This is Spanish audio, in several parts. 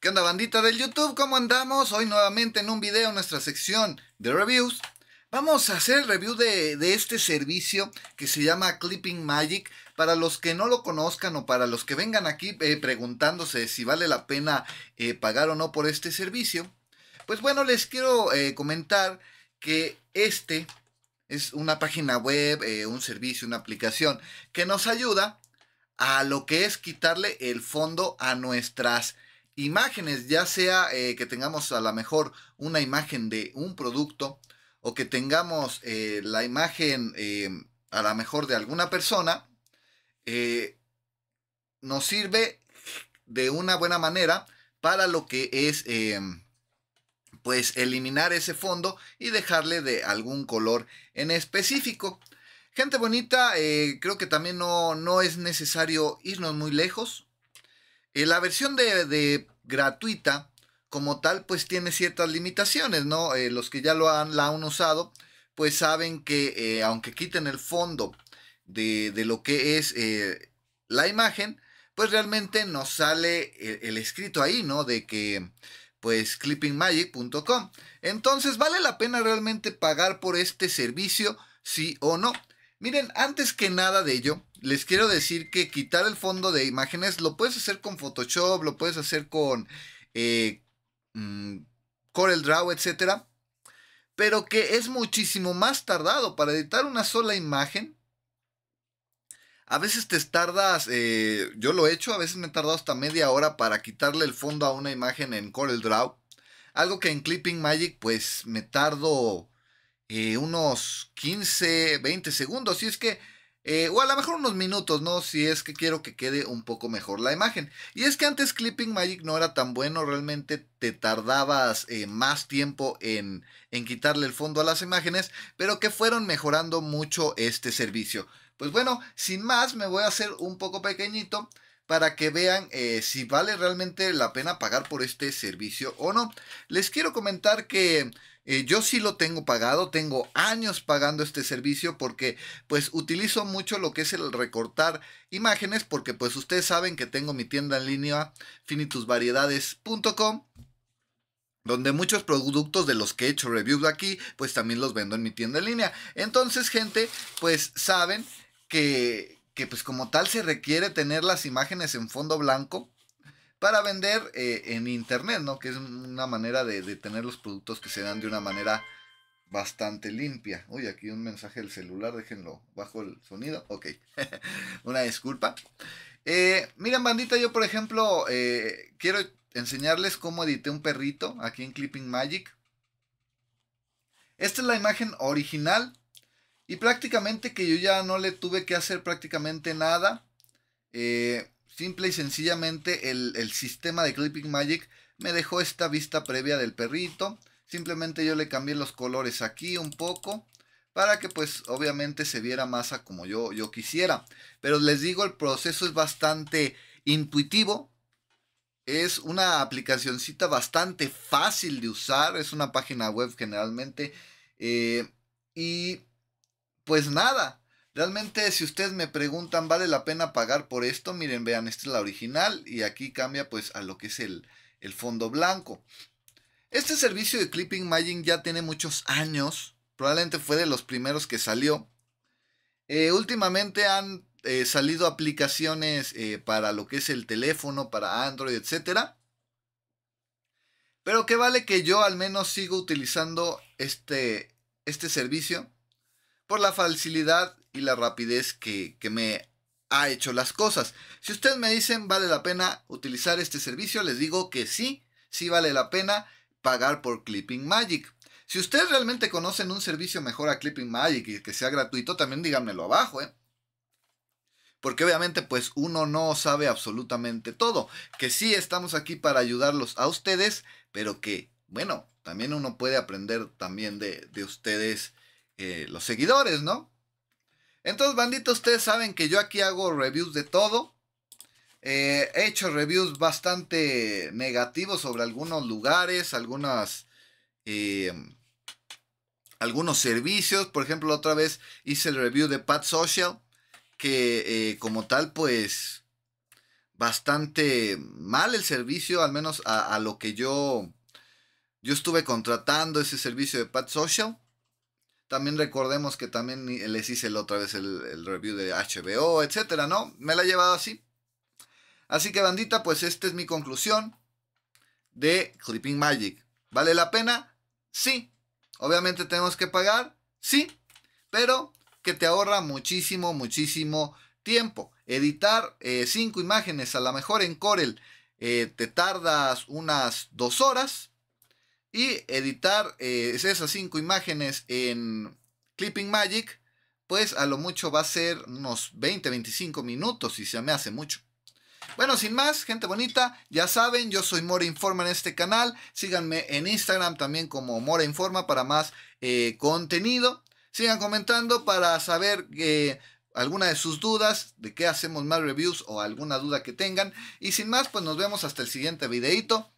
¿Qué onda bandita del YouTube? ¿Cómo andamos? Hoy nuevamente en un video en nuestra sección de reviews. Vamos a hacer el review de, este servicio que se llama Clipping Magic. Para los que no lo conozcan o para los que vengan aquí eh, preguntándose si vale la pena eh, pagar o no por este servicio. Pues bueno, les quiero eh, comentar que este es una página web, un servicio, una aplicación que nos ayuda a lo que es quitarle el fondo a nuestras imágenes, ya sea eh, que tengamos a lo mejor una imagen de un producto o que tengamos eh, la imagen em, a lo mejor de alguna persona, eh, nos sirve de una buena manera para lo que es em, pues eliminar ese fondo y dejarle de algún color en específico. Gente bonita, creo que también no, no es necesario irnos muy lejos eh, la versión de, gratuita, como tal, pues tiene ciertas limitaciones, ¿no? Eh, los que ya lo han, la han usado, pues saben que eh, aunque quiten el fondo de, lo que es la imagen, pues realmente nos sale el, el escrito ahí, ¿no? De que pues clippingmagic.com. Entonces, ¿vale la pena realmente pagar por este servicio? Sí o no. Miren, antes que nada de ello, les quiero decir que quitar el fondo de imágenes lo puedes hacer con Photoshop, lo puedes hacer con CorelDRAW, eh, mm, Corel Draw, etc. Pero que es muchísimo más tardado para editar una sola imagen. A veces te tardas, eh, yo lo he hecho, a veces me he tardado hasta media hora para quitarle el fondo a una imagen en Corel Draw. Algo que en Clipping Magic pues me tardo eh, unos 15, 20 segundos. Y es que eh, o a lo mejor unos minutos, ¿no? Si es que quiero que quede un poco mejor la imagen. Y es que antes Clipping Magic no era tan bueno, realmente te tardabas eh, más tiempo en, en quitarle el fondo a las imágenes, pero que fueron mejorando mucho este servicio. Pues bueno, sin más me voy a hacer un poco pequeñito para que vean eh, si vale realmente la pena pagar por este servicio o no. Les quiero comentar que eh, yo sí lo tengo pagado, tengo años pagando este servicio porque pues utilizo mucho lo que es el recortar imágenes porque pues ustedes saben que tengo mi tienda en línea finitusvariedades.com donde muchos productos de los que he hecho reviews aquí pues también los vendo en mi tienda en línea. Entonces gente pues saben que, pues como tal se requiere tener las imágenes en fondo blanco para vender eh, en internet, ¿no? Que es una manera de, tener los productos que se dan de una manera bastante limpia. Uy, aquí un mensaje del celular, déjenlo bajo el sonido. Ok, una disculpa. Eh, miren, bandita, yo por ejemplo eh, quiero enseñarles cómo edité un perrito aquí en Clipping Magic. Esta es la imagen original y prácticamente que yo ya no le tuve que hacer prácticamente nada. Eh, simple y sencillamente el, sistema de Clipping Magic me dejó esta vista previa del perrito. Simplemente yo le cambié los colores aquí un poco para que pues obviamente se viera más a como yo, yo quisiera. Pero les digo, el proceso es bastante intuitivo. Es una aplicacioncita bastante fácil de usar. Es una página web generalmente. Eh, y pues nada. Realmente si ustedes me preguntan, ¿vale la pena pagar por esto? Miren, vean, esta es la original y aquí cambia pues a lo que es el, el fondo blanco. Este servicio de Clipping Magic ya tiene muchos años. Probablemente fue de los primeros que salió. Eh, últimamente han eh, salido aplicaciones eh, para lo que es el teléfono, para Android, etc. Pero que vale que yo al menos sigo utilizando este, este servicio por la facilidad y la rapidez que, me ha hecho las cosas. Si ustedes me dicen vale la pena utilizar este servicio, les digo que sí, sí vale la pena pagar por Clipping Magic. Si ustedes realmente conocen un servicio mejor a Clipping Magic y que sea gratuito, también díganmelo abajo, ¿eh? Porque obviamente pues uno no sabe absolutamente todo. Que sí estamos aquí para ayudarlos a ustedes, pero que, bueno, también uno puede aprender también de ustedes eh, los seguidores, ¿no? Entonces, banditos ustedes saben que yo aquí hago reviews de todo. Eh, he hecho reviews bastante negativos sobre algunos lugares, algunas... Eh, algunos servicios. Por ejemplo, otra vez hice el review de Pat Social, que como tal, pues bastante mal el servicio, al menos a, a, lo que yo, yo estuve contratando ese servicio de Pat Social. También recordemos que también les hice la otra vez el, review de HBO, etcétera, ¿no? Me la he llevado así. Así que, bandita, pues esta es mi conclusión de Clipping Magic. ¿Vale la pena? Sí. Obviamente tenemos que pagar, sí. Pero que te ahorra muchísimo, muchísimo tiempo. Editar eh, cinco imágenes, a lo mejor en Corel eh, te tardas unas dos horas y editar eh, esas cinco imágenes en Clipping Magic, pues a lo mucho va a ser unos 20-25 minutos y se me hace mucho. Bueno, sin más, gente bonita, ya saben, yo soy Mora Informa en este canal. Síganme en Instagram también como Mora Informa para más eh, contenido. Sigan comentando para saber eh, alguna de sus dudas, de qué hacemos más reviews o alguna duda que tengan. Y sin más, pues nos vemos hasta el siguiente videito.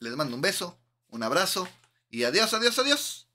Les mando un beso. Un abrazo y adiós, adiós, adiós.